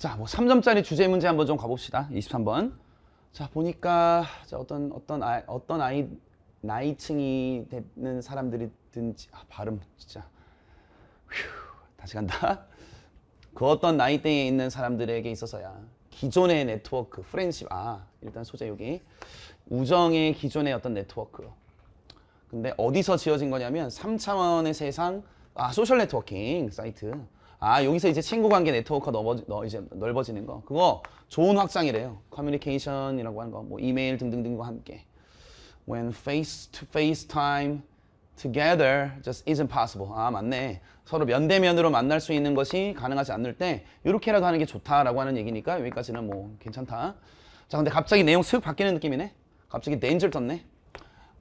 자, 뭐 3점짜리 주제 문제 한번 좀 가봅시다. 23번. 자, 보니까 자, 어떤 어떤 아이, 어떤 아이 나이층이 되는 사람들이든지 아, 발음 진짜 휴, 다시 간다. 그 어떤 나이대에 있는 사람들에게 있어서야 기존의 네트워크, 프렌십 아, 일단 소재 여기 우정의 기존의 어떤 네트워크. 근데 어디서 지어진 거냐면 3차원의 세상 아, 소셜 네트워킹 사이트. 아 여기서 이제 친구 관계 네트워크가 넓어 너, 이제 넓어지는 거 그거 좋은 확장이래요 커뮤니케이션이라고 하는 거 뭐 이메일 등등등과 함께 when face to face time together just isn't possible 아 맞네 서로 면대면으로 만날 수 있는 것이 가능하지 않을 때 이렇게라도 하는 게 좋다라고 하는 얘기니까 여기까지는 뭐 괜찮다 자 근데 갑자기 내용 슥 바뀌는 느낌이네 갑자기 danger 떴네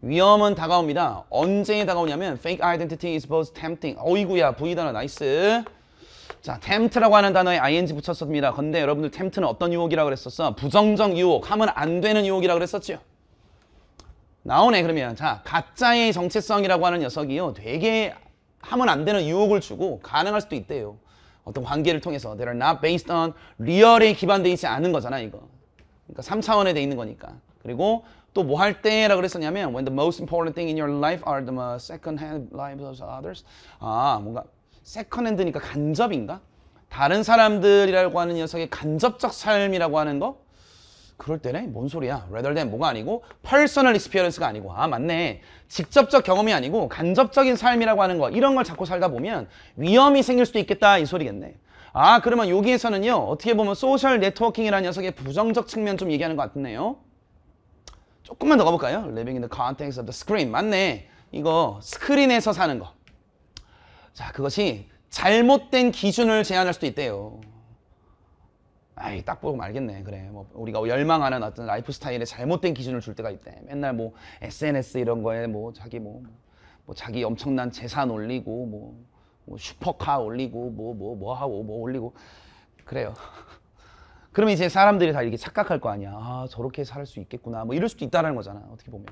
위험은 다가옵니다. 언제 다가오냐면 fake identity is both tempting. 어이구야, 부이다나 나이스. 자, tempt라고 하는 단어에 ing 붙였습니다. 근데 여러분들 tempt는 어떤 유혹이라고 그랬었어? 부정적 유혹, 하면 안 되는 유혹이라고 그랬었지요. 나오네 그러면 자 가짜의 정체성이라고 하는 녀석이요 되게 하면 안 되는 유혹을 주고 가능할 수도 있대요 어떤 관계를 통해서 they're not based on real에 기반돼 있지 않은 거잖아 이거 그러니까 3차원에 돼 있는 거니까 그리고 또 뭐 할 때라고 그랬었냐면 when the most important thing in your life are the second hand lives of others 아 뭔가 세컨핸드니까 간접인가? 다른 사람들이라고 하는 녀석의 간접적 삶이라고 하는 거? 그럴 때는 뭔 소리야? rather than 뭐가 아니고 personal experience가 아니고 아 맞네 직접적 경험이 아니고 간접적인 삶이라고 하는 거 이런 걸 자꾸 살다 보면 위험이 생길 수도 있겠다 이 소리겠네 아 그러면 여기에서는요 어떻게 보면 소셜 네트워킹이라는 녀석의 부정적 측면 좀 얘기하는 것 같네요 조금만 더 가볼까요? living in the context of the screen 맞네 이거 스크린에서 사는 거 자, 그것이 잘못된 기준을 제한할 수도 있대요. 아이, 딱보고말겠네 그래. 뭐 우리가 열망하는 어떤 라이프 스타일에 잘못된 기준을 줄 때가 있대. 맨날 뭐 SNS 이런 거에 뭐 자기 뭐, 뭐 자기 엄청난 재산 올리고 뭐, 뭐 슈퍼카 올리고 뭐 뭐뭐 뭐, 뭐 하고 뭐 올리고 그래요. 그러면 이제 사람들이 다 이렇게 착각할 거 아니야. 아, 저렇게 살 수 있겠구나. 뭐 이럴 수도 있다라는 거잖아. 어떻게 보면.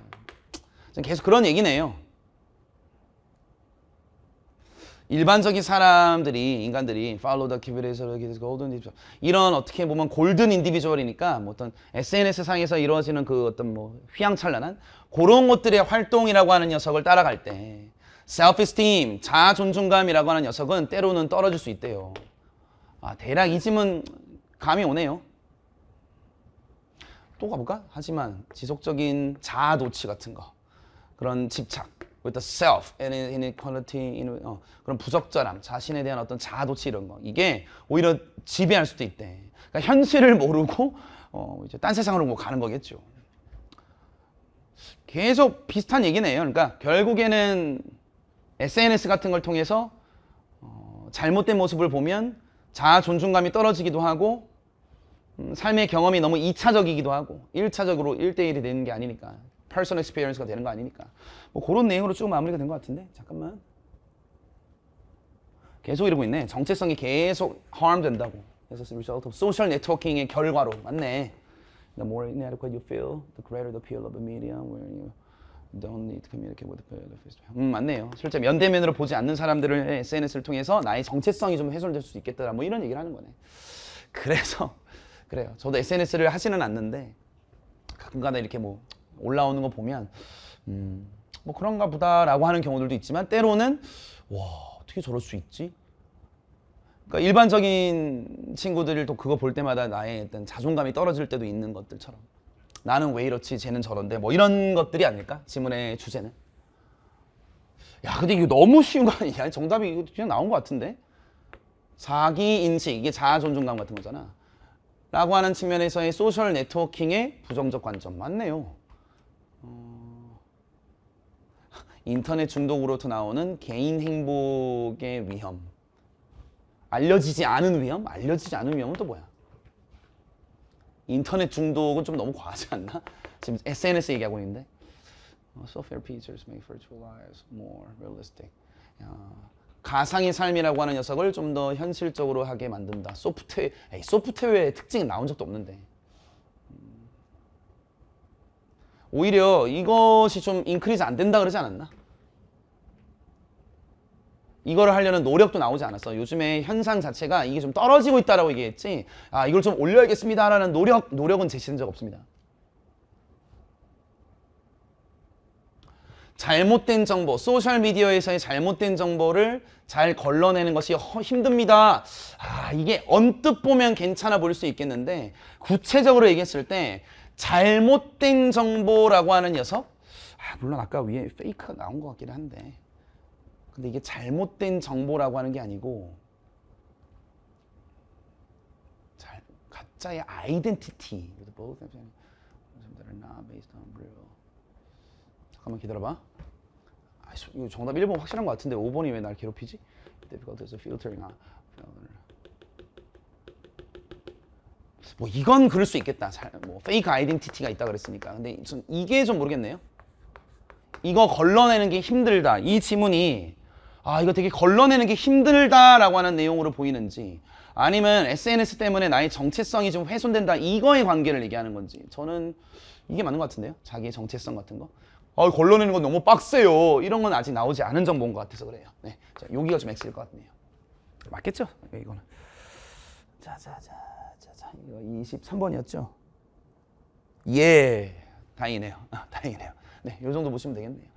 계속 그런 얘기네요. 일반적인 사람들이 인간들이 follow the civilization's l i k golden i n d i v i d u a 이런 어떻게 보면 골든 인디비주얼이니까 뭐 어떤 SNS 상에서 이루어지는 그 어떤 뭐 휘황찬란한 그런 것들의 활동이라고 하는 녀석을 따라갈 때 self esteem 자아 존중감이라고 하는 녀석은 때로는 떨어질 수 있대요. 아 대략 이 짐은 감이 오네요. 또 가볼까? 하지만 지속적인 자아 도취 같은 거 그런 집착 with the self and inequality in, 어, 그런 부적절함 자신에 대한 어떤 자아도취 이런 거 이게 오히려 지배할 수도 있대 그러니까 현실을 모르고 어, 이제 딴 세상으로 뭐 가는 거겠죠 계속 비슷한 얘기네요 그러니까 결국에는 SNS 같은 걸 통해서 어, 잘못된 모습을 보면 자아 존중감이 떨어지기도 하고 음, 삶의 경험이 너무 이차적이기도 하고 일차적으로 일대일이 되는 게 아니니까 personal experience가 되는 거 아니니까. 뭐 그런 내용으로 쭉 마무리가 된 것 같은데 잠깐만. 계속 이러고 있네. 정체성이 계속 harm 된다고. 그래서 result of social networking의 결과로 맞네. The more inadequate you feel, the greater the appeal of the medium where you don't need to communicate with the face. 음 맞네요. 실제 면대면으로 보지 않는 사람들을 SNS를 통해서 나의 정체성이 좀 해소될 수 있겠더라. 뭐 이런 얘기를 하는 거네. 그래서 그래요. 저도 SNS를 하지는 않는데 가끔가다 이렇게 뭐 올라오는 거 보면 음, 뭐 그런가 보다라고 하는 경우들도 있지만 때로는 와 어떻게 저럴 수 있지? 그러니까 일반적인 친구들을 또 그거 볼 때마다 나의 어떤 자존감이 떨어질 때도 있는 것들처럼 나는 왜 이렇지 쟤는 저런데 뭐 이런 것들이 아닐까 질문의 주제는 야 근데 이거 너무 쉬운 거 아니야 정답이 이거 그냥 나온 것 같은데 자기 인식 이게 자아 존중감 같은 거잖아 라고 하는 측면에서의 소셜 네트워킹의 부정적 관점 맞네요 인터넷 중독으로부터 나오는 개인 행복의 위험. 알려지지 않은 위험? 알려지지 않은 위험은 또 뭐야? 인터넷 중독은 좀 너무 과하지 않나? 지금 SNS 얘기하고 있는데. 어, software features make virtual lives more realistic. 가상의 삶이라고 하는 녀석을 좀 더 현실적으로 하게 만든다. 소프트웨어, 에이, 소프트웨어의 특징이 나온 적도 없는데. 음. 오히려 이것이 좀 인크리즈 안 된다 그러지 않았나? 이거를 하려는 노력도 나오지 않았어. 요즘에 현상 자체가 이게 좀 떨어지고 있다라고 얘기했지. 아, 이걸 좀 올려야겠습니다라는 노력 노력은 제시된 적 없습니다. 잘못된 정보, 소셜미디어에서의 잘못된 정보를 잘 걸러내는 것이 허, 힘듭니다. 아, 이게 언뜻 보면 괜찮아 보일 수 있겠는데, 구체적으로 얘기했을 때, 잘못된 정보라고 하는 녀석? 아, 물론 아까 위에 페이크가 나온 것 같기는 한데. 근데 이게 잘못된 정보라고 하는 게 아니고 잘, 가짜의 아이덴티티. 잠깐만 기다려봐. 아, 이거 정답 1번 확실한 것 같은데 5번이 왜 날 괴롭히지? difficulties of filtering. 뭐 이건 그럴 수 있겠다. 잘, 뭐 페이크 아이덴티티가 있다 그랬으니까. 근데 좀 이게 좀 모르겠네요. 이거 걸러내는 게 힘들다. 이 지문이 아, 이거 되게 걸러내는 게 힘들다라고 하는 내용으로 보이는지 아니면 SNS 때문에 나의 정체성이 좀 훼손된다 이거의 관계를 얘기하는 건지 저는 이게 맞는 것 같은데요. 자기의 정체성 같은 거. 아, 걸러내는 건 너무 빡세요. 이런 건 아직 나오지 않은 정보인 것 같아서 그래요. 네. 자, 여기가 좀 X일 것 같네요. 맞겠죠? 네, 이거는. 자, 자, 자, 자, 자. 이거 23번이었죠? 예. 다행이네요. 아, 다행이네요. 네, 요 정도 보시면 되겠네요.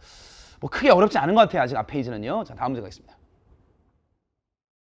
뭐 크게 어렵지 않은 것 같아요. 아직 앞 페이지는요. 자, 다음 문제가 있습니다.